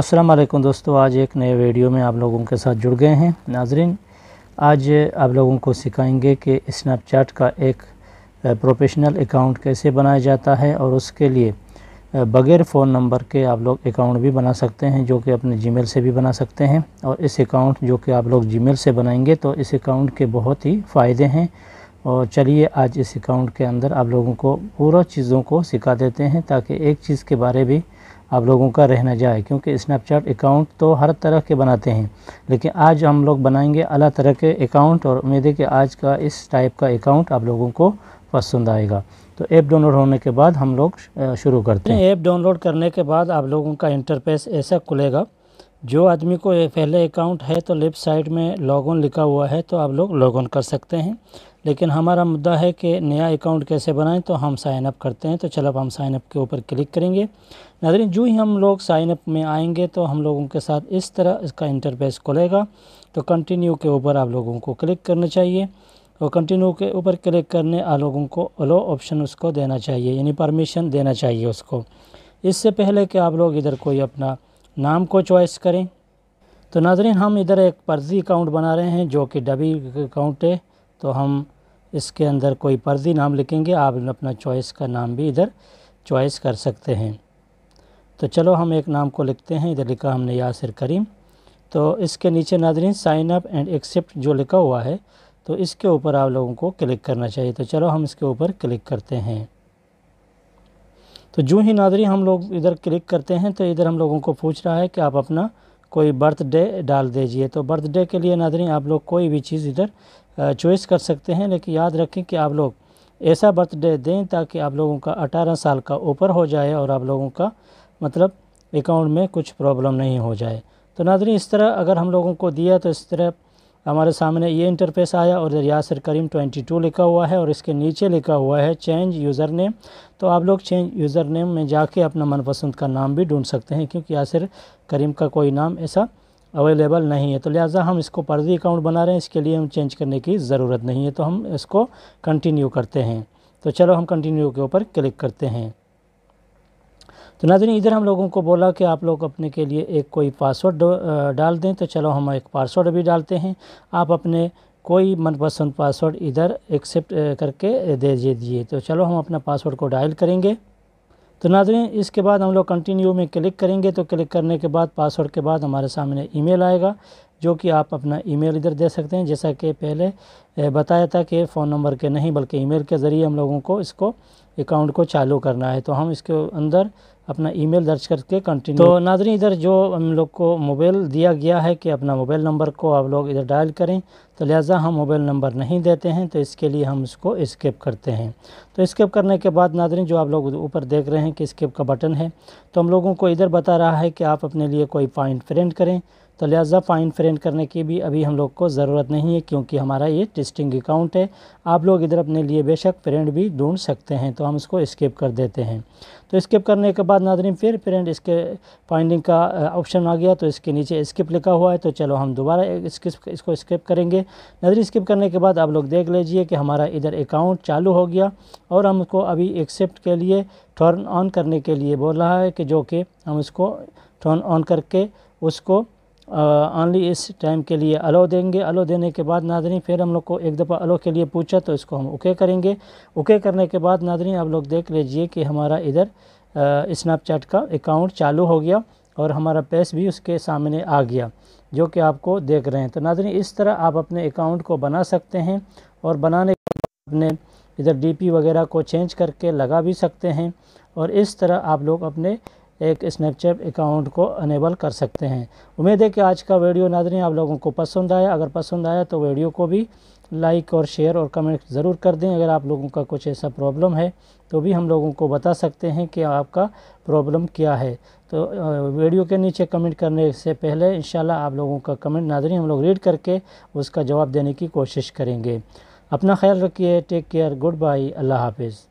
असलम दोस्तों आज एक नए वीडियो में आप लोगों के साथ जुड़ गए हैं नाजरीन आज आप लोगों को सिखाएंगे कि स्नैपचैट का एक प्रोफेशनल अकाउंट कैसे बनाया जाता है और उसके लिए बगैर फ़ोन नंबर के आप लोग अकाउंट भी बना सकते हैं जो कि अपने जीमेल से भी बना सकते हैं और इस अकाउंट जो कि आप लोग जीमेल से बनाएंगे तो इस अकाउंट के बहुत ही फ़ायदे हैं और चलिए आज इस अकाउंट के अंदर आप लोगों को पूरा चीज़ों को सिखा देते हैं ताकि एक चीज़ के बारे में आप लोगों का रहना जाए क्योंकि स्नैपचैट अकाउंट तो हर तरह के बनाते हैं लेकिन आज हम लोग बनाएंगे अलग तरह के अकाउंट और उम्मीद है कि आज का इस टाइप का अकाउंट आप लोगों को पसंद आएगा तो ऐप डाउनलोड होने के बाद हम लोग शुरू करते हैं ऐप डाउनलोड करने के बाद आप लोगों का इंटरफेस ऐसा खुलेगा जो आदमी को पहले अकाउंट है तो लेफ़्ट साइड में लॉगऑन लिखा हुआ है तो आप लोग लॉगऑन कर सकते हैं लेकिन हमारा मुद्दा है कि नया अकाउंट कैसे बनाएं तो हम साइन अप करते हैं तो चलो अब हम साइन अप के ऊपर क्लिक करेंगे नादरीन जो ही हम लोग साइन अप में आएंगे तो हम लोगों के साथ इस तरह इसका इंटरफेस खुलेगा तो कंटिन्यू के ऊपर आप लोगों को क्लिक करना चाहिए और कंटिन्यू के ऊपर क्लिक करने आप लोगों को अलो ऑप्शन उसको देना चाहिए यानी परमिशन देना चाहिए उसको इससे पहले कि आप लोग इधर कोई अपना नाम को चॉइस करें तो नाजरीन हम इधर एक पर्जी अकाउंट बना रहे हैं जो कि डबी अकाउंट है तो हम इसके अंदर कोई पर्जी नाम लिखेंगे आप अपना चॉइस का नाम भी इधर चॉइस कर सकते हैं तो चलो हम एक नाम को लिखते हैं इधर लिखा हमने यासिर करीम तो इसके नीचे नाजरीन साइन अप एंड एक्सेप्ट जो लिखा हुआ है तो इसके ऊपर आप लोगों को क्लिक करना चाहिए तो चलो हम इसके ऊपर क्लिक करते हैं तो जो ही नादरी हम लोग इधर क्लिक करते हैं तो इधर हम लोगों को पूछ रहा है कि आप अपना कोई बर्थडे डाल दीजिए तो बर्थडे के लिए नादरी आप लोग कोई भी चीज़ इधर चॉइस कर सकते हैं लेकिन याद रखें कि आप लोग ऐसा बर्थडे दें ताकि आप लोगों का अठारह साल का ऊपर हो जाए और आप लोगों का मतलब अकाउंट में कुछ प्रॉब्लम नहीं हो जाए तो नादरी इस तरह अगर हम लोगों को दिया तो इस तरह हमारे सामने ये इंटरफेस आया और रियासर करीम 22 लिखा हुआ है और इसके नीचे लिखा हुआ है चेंज यूज़र नेम तो आप लोग चेंज यूज़र नेम में जाके अपना मनपसंद का नाम भी ढूंढ सकते हैं क्योंकि यासर करीम का कोई नाम ऐसा अवेलेबल नहीं है तो लिहाजा हम इसको पर्जी अकाउंट बना रहे हैं इसके लिए हम चेंज करने की ज़रूरत नहीं है तो हम इसको कंटिन्यू करते हैं तो चलो हम कंटिन्यू के ऊपर क्लिक करते हैं तो नाजरी इधर हम लोगों को बोला कि आप लोग अपने के लिए एक कोई पासवर्ड डाल दें तो चलो हम एक पासवर्ड भी डालते हैं आप अपने कोई मनपसंद पासवर्ड इधर एक्सेप्ट करके दे दीजिए तो चलो हम अपना पासवर्ड को डायल करेंगे तो नाजरी इसके बाद हम लोग कंटिन्यू में क्लिक करेंगे तो क्लिक करने के बाद पासवर्ड के बाद हमारे सामने ईमेल आएगा जो कि आप अपना ईमेल इधर दे सकते हैं जैसा कि पहले बताया था कि फ़ोन नंबर के नहीं बल्कि ईमेल के ज़रिए हम लोगों को इसको अकाउंट को चालू करना है तो हम इसके अंदर अपना ईमेल दर्ज करके कंटिन्यू तो नाजरी इधर जो हम लोग को मोबाइल दिया गया है कि अपना मोबाइल नंबर को आप लोग इधर डायल करें तो लिहाजा हम मोबाइल नंबर नहीं देते हैं तो इसके लिए हम इसको स्किप करते हैं तो स्किप करने के बाद नाजरी जो आप लोग ऊपर देख रहे हैं कि स्किप का बटन है तो हम लोगों को इधर बता रहा है कि आप अपने लिए कोई पॉइंट प्रिंट करें तो लिहाजा फ़ाइन फ्रेंड करने की भी अभी हम लोग को ज़रूरत नहीं है क्योंकि हमारा ये टेस्टिंग अकाउंट है आप लोग इधर अपने लिए बेशक प्रिंट भी ढूंढ सकते हैं तो हम इसको स्किप कर देते हैं तो स्किप करने के बाद नादरीन फिर प्रिंट इसके फाइंडिंग का ऑप्शन आ गया तो इसके नीचे स्किप लिखा हुआ है तो चलो हम दोबारा इसको स्किप करेंगे नदरी स्किप करने के बाद आप लोग देख लीजिए कि हमारा इधर अकाउंट चालू हो गया और हमको अभी एक्सेप्ट के लिए टर्न ऑन करने के लिए बोल रहा है कि जो कि हम इसको टर्न ऑन करके उसको ऑनली इस टाइम के लिए अलो देंगे अलो देने के बाद नादरी फिर हम लोग को एक दफ़ा अलो के लिए पूछा तो इसको हम ओके करेंगे ओके करने के बाद नादरी आप लोग देख लीजिए कि हमारा इधर स्नैपचैट का अकाउंट चालू हो गया और हमारा पेस भी उसके सामने आ गया जो कि आपको देख रहे हैं तो नादरी इस तरह आप अपने अकाउंट को बना सकते हैं और बनाने के बाद अपने इधर डी वगैरह को चेंज करके लगा भी सकते हैं और इस तरह आप लोग अपने एक स्नैपचैट अकाउंट को अनेबल कर सकते हैं उम्मीद है कि आज का वीडियो नाजरें आप लोगों को पसंद आया अगर पसंद आया तो वीडियो को भी लाइक और शेयर और कमेंट ज़रूर कर दें अगर आप लोगों का कुछ ऐसा प्रॉब्लम है तो भी हम लोगों को बता सकते हैं कि आपका प्रॉब्लम क्या है तो वीडियो के नीचे कमेंट करने से पहले इन आप लोगों का कमेंट नाजरी हम लोग रीड करके उसका जवाब देने की कोशिश करेंगे अपना ख्याल रखिए टेक केयर गुड बाय अल्लाह हाफिज़